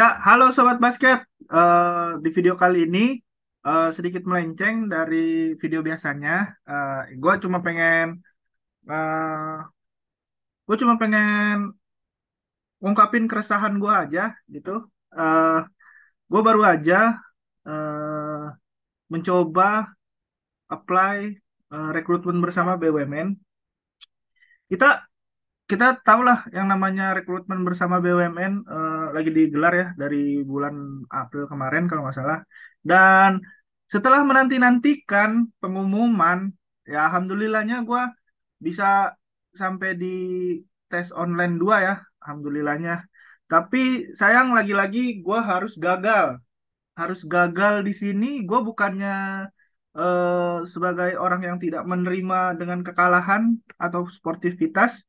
Ya, halo Sobat Basket. Uh, di video kali ini uh, sedikit melenceng dari video biasanya. Uh, eh, gue cuma pengen, uh, gue cuma pengen ungkapin keresahan gue aja gitu. Uh, gue baru aja uh, mencoba apply uh, rekrutmen bersama BUMN. Kita kita tahulah yang namanya rekrutmen bersama BUMN uh, eh, lagi digelar ya dari bulan April kemarin kalau nggak salah. Dan setelah menanti-nantikan pengumuman, ya alhamdulillahnya gue bisa sampai di tes online dua ya, alhamdulillahnya. Tapi sayang lagi-lagi gue harus gagal. Harus gagal di sini, gue bukannya uh, sebagai orang yang tidak menerima dengan kekalahan atau sportivitas,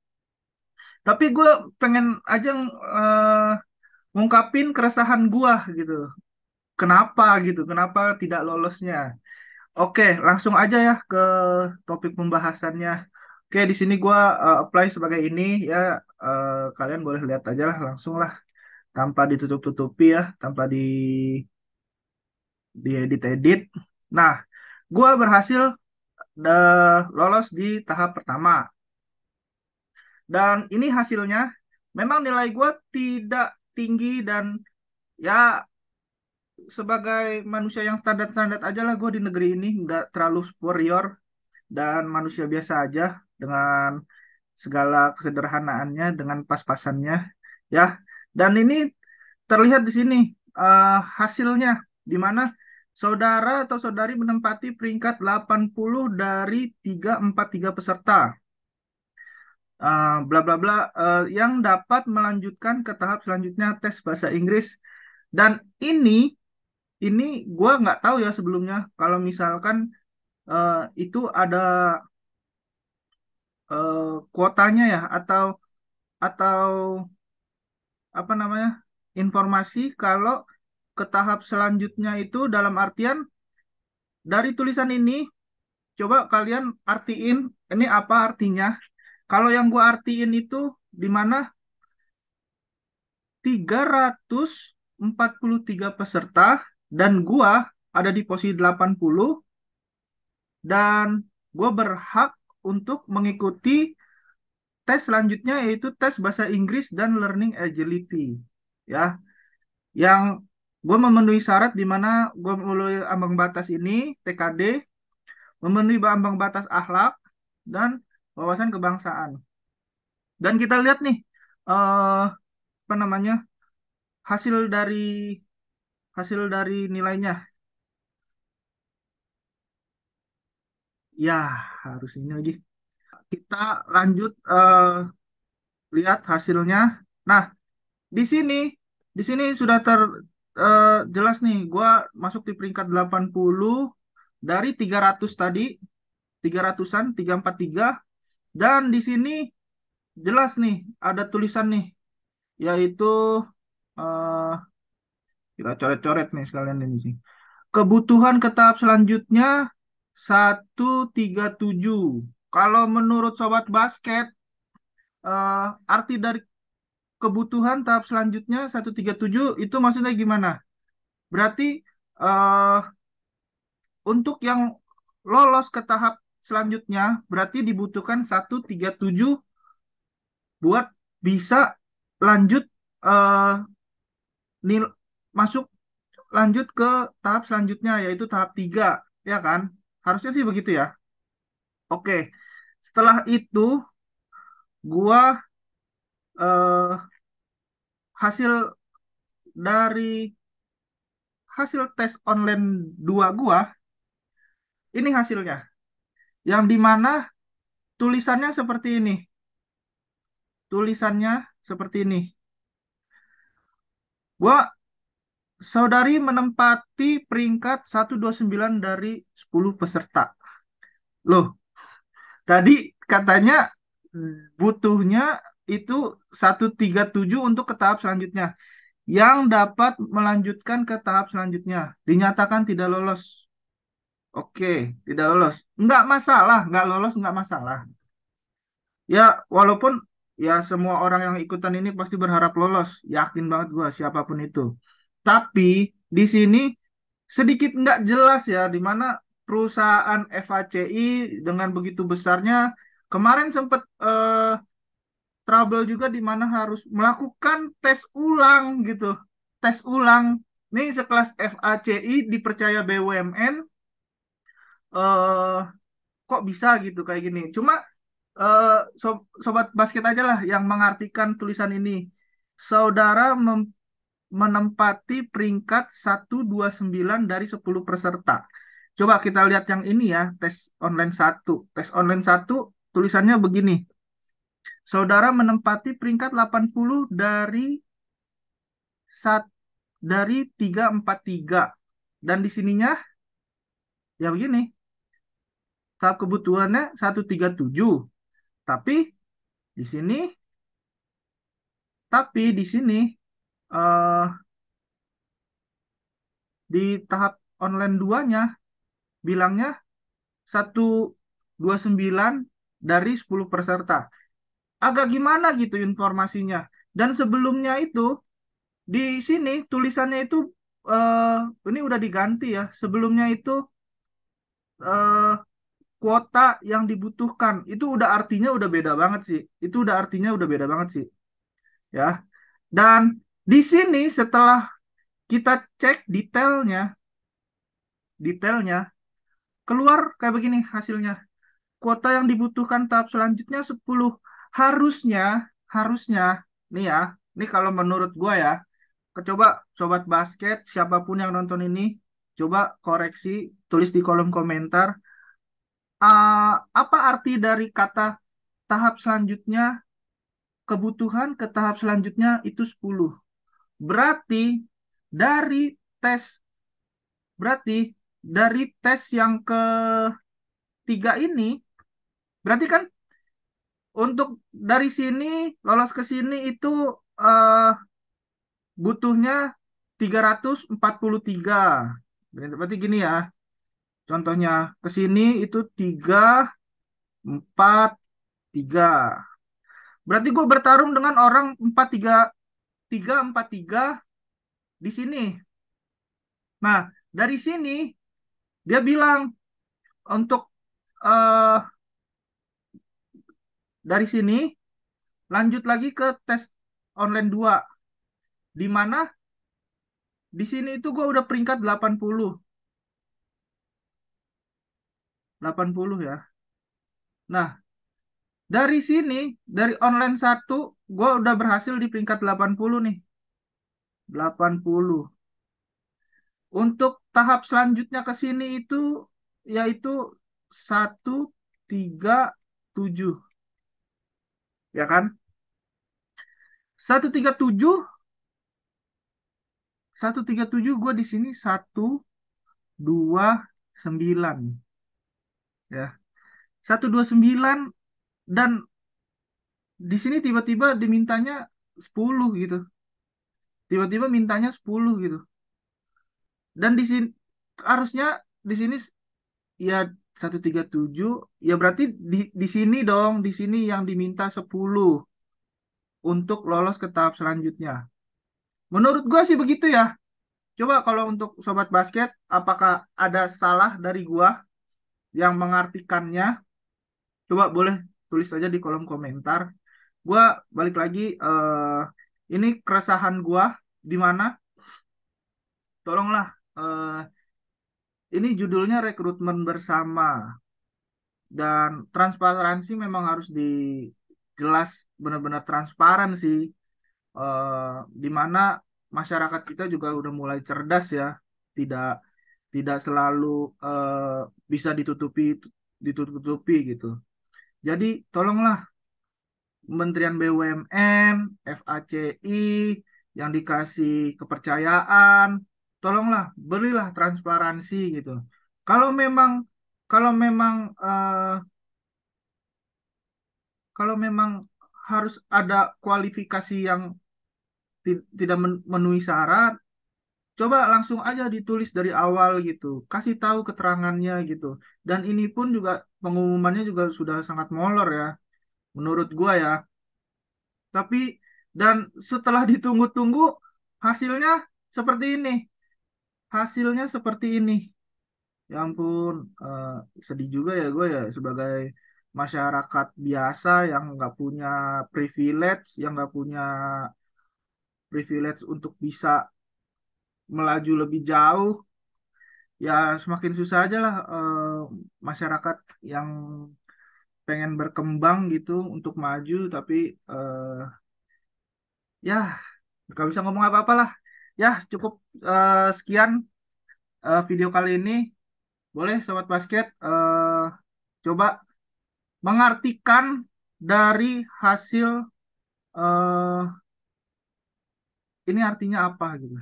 tapi gue pengen aja uh, ngungkapin keresahan gue gitu kenapa gitu kenapa tidak lolosnya oke langsung aja ya ke topik pembahasannya oke di sini gue uh, apply sebagai ini ya uh, kalian boleh lihat aja lah langsung lah tanpa ditutup-tutupi ya tanpa di diedit-edit nah gue berhasil the, eh, lolos di tahap pertama dan ini hasilnya memang nilai gue tidak tinggi dan ya sebagai manusia yang standar-standar aja lah gue di negeri ini nggak terlalu superior dan manusia biasa aja dengan segala kesederhanaannya dengan pas-pasannya ya dan ini terlihat di sini uh, hasilnya di mana saudara atau saudari menempati peringkat 80 dari 343 peserta Eh, bla bla bla eh, yang dapat melanjutkan ke tahap selanjutnya tes bahasa Inggris dan ini ini gue nggak tahu ya sebelumnya kalau misalkan uh, itu ada uh, kuotanya ya atau atau apa namanya informasi kalau ke tahap selanjutnya itu dalam artian dari tulisan ini coba kalian artiin ini apa artinya kalau yang gue artiin itu di mana 343 peserta dan gua ada di posisi 80 dan gua berhak untuk mengikuti tes selanjutnya yaitu tes bahasa Inggris dan learning agility ya yang gue memenuhi syarat di mana gue memenuhi ambang batas ini TKD memenuhi ambang batas akhlak dan wawasan kebangsaan. Dan kita lihat nih, uh, apa namanya hasil dari hasil dari nilainya. Ya, harus ini lagi. Kita lanjut uh, lihat hasilnya. Nah, di sini di sini sudah terjelas eh, jelas nih, gue masuk di peringkat 80 dari 300 tadi, 300-an, 343, dan di sini jelas nih ada tulisan nih yaitu uh, kita coret-coret nih sekalian ini sih. Kebutuhan ke tahap selanjutnya 137. Kalau menurut sobat basket uh, arti dari kebutuhan tahap selanjutnya 137 itu maksudnya gimana? Berarti uh, untuk yang lolos ke tahap selanjutnya berarti dibutuhkan 137 buat bisa lanjut uh, nil masuk lanjut ke tahap selanjutnya yaitu tahap 3 ya kan? Harusnya sih begitu ya. Oke. Setelah itu gua uh, hasil dari hasil tes online 2 gua ini hasilnya yang dimana tulisannya seperti ini. Tulisannya seperti ini. Gua saudari menempati peringkat 129 dari 10 peserta. Loh, tadi katanya butuhnya itu 137 untuk ke tahap selanjutnya. Yang dapat melanjutkan ke tahap selanjutnya dinyatakan tidak lolos. Oke, tidak lolos. Enggak masalah, enggak lolos enggak masalah. Ya, walaupun ya semua orang yang ikutan ini pasti berharap lolos. Yakin banget gue siapapun itu. Tapi di sini sedikit enggak jelas ya, di mana perusahaan FACI dengan begitu besarnya kemarin sempat eh, trouble juga di mana harus melakukan tes ulang gitu. Tes ulang. Nih sekelas FACI dipercaya BUMN uh, kok bisa gitu kayak gini. Cuma uh, so, sobat basket aja lah yang mengartikan tulisan ini. Saudara menempati peringkat 129 dari 10 peserta. Coba kita lihat yang ini ya, tes online 1. Tes online 1 tulisannya begini. Saudara menempati peringkat 80 dari sat, dari 343 dan di sininya ya begini saat kebutuhannya 137. Tapi di sini tapi di sini uh, di tahap online 2-nya bilangnya 129 dari 10 peserta. Agak gimana gitu informasinya. Dan sebelumnya itu di sini tulisannya itu uh, ini udah diganti ya. Sebelumnya itu uh, kuota yang dibutuhkan itu udah artinya udah beda banget sih itu udah artinya udah beda banget sih ya dan di sini setelah kita cek detailnya detailnya keluar kayak begini hasilnya kuota yang dibutuhkan tahap selanjutnya 10 harusnya harusnya nih ya nih kalau menurut gue ya coba sobat basket siapapun yang nonton ini coba koreksi tulis di kolom komentar uh, apa arti dari kata tahap selanjutnya kebutuhan ke tahap selanjutnya itu 10. Berarti dari tes berarti dari tes yang ke tiga ini berarti kan untuk dari sini lolos ke sini itu uh, butuhnya 343. Berarti gini ya. Contohnya ke sini itu 3, 4, 3. Berarti gue bertarung dengan orang 4, 3, 3, 4, 3 di sini. Nah, dari sini dia bilang untuk uh, dari sini lanjut lagi ke tes online 2. Di mana di sini itu gue udah peringkat 80. 80 ya. Nah, dari sini, dari online 1, gue udah berhasil di peringkat 80 nih. 80. Untuk tahap selanjutnya ke sini itu, yaitu 1, 3, 7. Ya kan? 137 137 gue di sini 1 2 9 ya 129 dan di sini tiba-tiba dimintanya 10 gitu. Tiba-tiba mintanya 10 gitu. Dan di sini harusnya di sini ya 137 ya berarti di di sini dong, di sini yang diminta 10 untuk lolos ke tahap selanjutnya. Menurut gua sih begitu ya. Coba kalau untuk sobat basket apakah ada salah dari gua? yang mengartikannya coba boleh tulis aja di kolom komentar gue balik lagi uh, ini keresahan gue di mana tolonglah uh, ini judulnya rekrutmen bersama dan transparansi memang harus di jelas benar-benar transparan sih uh, di mana masyarakat kita juga udah mulai cerdas ya tidak tidak selalu uh, bisa ditutupi ditutupi gitu. Jadi tolonglah Kementerian BUMN, FACI yang dikasih kepercayaan, tolonglah berilah transparansi gitu. Kalau memang kalau memang uh, kalau memang harus ada kualifikasi yang tidak memenuhi syarat coba langsung aja ditulis dari awal gitu kasih tahu keterangannya gitu dan ini pun juga pengumumannya juga sudah sangat molor ya menurut gua ya tapi dan setelah ditunggu-tunggu hasilnya seperti ini hasilnya seperti ini ya ampun uh, sedih juga ya gua ya sebagai masyarakat biasa yang nggak punya privilege yang nggak punya privilege untuk bisa melaju lebih jauh ya semakin susah aja lah eh, masyarakat yang pengen berkembang gitu untuk maju tapi eh, ya nggak bisa ngomong apa-apa lah ya cukup eh, sekian video kali ini boleh sobat basket coba mengartikan dari hasil ini artinya apa gitu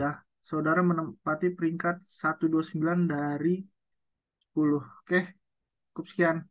ya saudara menempati peringkat 129 dari 10 oke cukup sekian